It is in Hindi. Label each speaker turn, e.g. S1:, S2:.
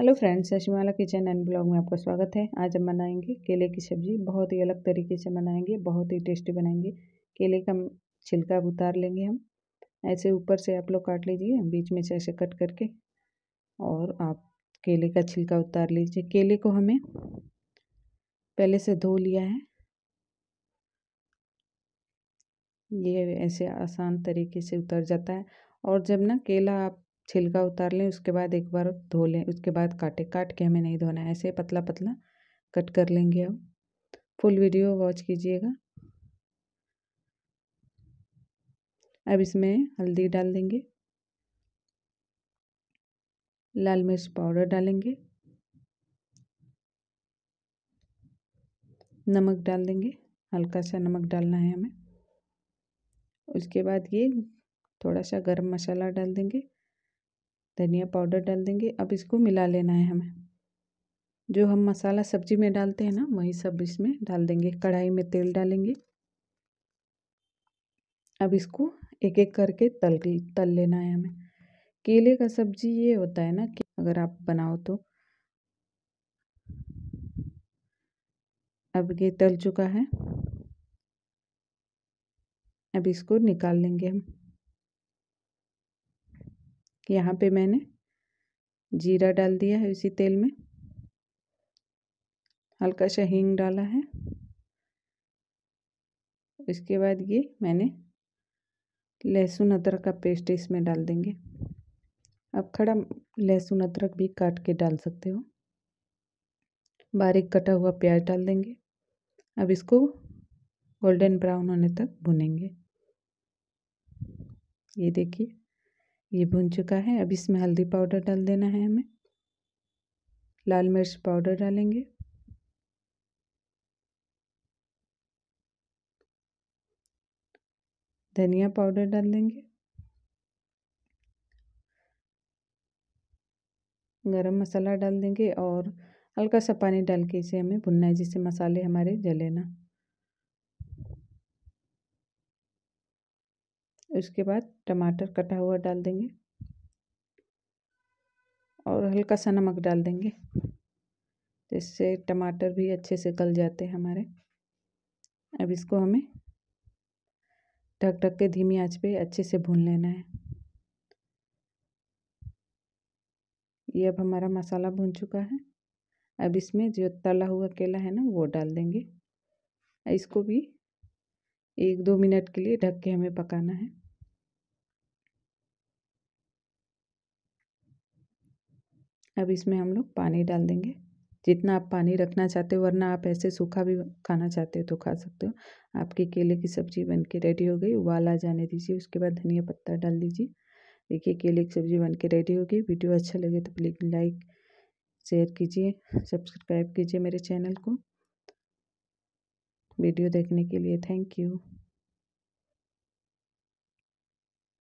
S1: hello friends Shashimala kitchen and blog में आपका स्वागत है आज हम बनाएंगे केले की सब्ज़ी बहुत ही अलग तरीके से बनाएंगे बहुत ही टेस्टी बनाएंगे केले का छिलका उतार लेंगे हम ऐसे ऊपर से आप लोग काट लीजिए बीच में से ऐसे कट करके और आप केले का छिलका उतार लीजिए केले को हमें पहले से धो लिया है ये ऐसे आसान तरीके से उतर जाता है और जब ना केला आप छिलका उतार लें उसके बाद एक बार धो लें उसके बाद काटे काट के हमें नहीं धोना है ऐसे पतला पतला कट कर लेंगे हम फुल वीडियो वॉच कीजिएगा अब इसमें हल्दी डाल देंगे लाल मिर्च पाउडर डालेंगे नमक डाल देंगे हल्का सा नमक डालना है हमें उसके बाद ये थोड़ा सा गरम मसाला डाल देंगे धनिया पाउडर डाल देंगे अब इसको मिला लेना है हमें जो हम मसाला सब्जी में डालते हैं ना वही सब इसमें डाल देंगे कढ़ाई में तेल डालेंगे अब इसको एक एक करके तल तल लेना है हमें केले का सब्जी ये होता है ना कि अगर आप बनाओ तो अब ये तल चुका है अब इसको निकाल लेंगे हम यहाँ पे मैंने जीरा डाल दिया है उसी तेल में हल्का सा हींग डाला है इसके बाद ये मैंने लहसुन अदरक का पेस्ट इसमें डाल देंगे अब खड़ा लहसुन अदरक भी काट के डाल सकते हो बारीक कटा हुआ प्याज डाल देंगे अब इसको गोल्डन ब्राउन होने तक भुनेंगे ये देखिए ये भुन चुका है अब इसमें हल्दी पाउडर डाल देना है हमें लाल मिर्च पाउडर डालेंगे धनिया पाउडर डाल देंगे गरम मसाला डाल देंगे और हल्का सा पानी डाल के इसे हमें भुनना है जिससे मसाले हमारे जले ना इसके बाद टमाटर कटा हुआ डाल देंगे और हल्का सा नमक डाल देंगे इससे टमाटर भी अच्छे से गल जाते हैं हमारे अब इसको हमें ढक ढक के धीमी आंच पे अच्छे से भून लेना है ये अब हमारा मसाला भून चुका है अब इसमें जो तला हुआ केला है ना वो डाल देंगे इसको भी एक दो मिनट के लिए ढक के हमें पकाना है अब इसमें हम लोग पानी डाल देंगे जितना आप पानी रखना चाहते हो वरना आप ऐसे सूखा भी खाना चाहते हो तो खा सकते हो आपके केले की सब्ज़ी बन के रेडी हो गई उबाल आ जाने दीजिए उसके बाद धनिया पत्ता डाल दीजिए देखिए केले की सब्ज़ी बन के रेडी हो गई वीडियो अच्छा लगे तो प्लीज़ लाइक शेयर कीजिए सब्सक्राइब कीजिए मेरे चैनल को वीडियो देखने के लिए थैंक यू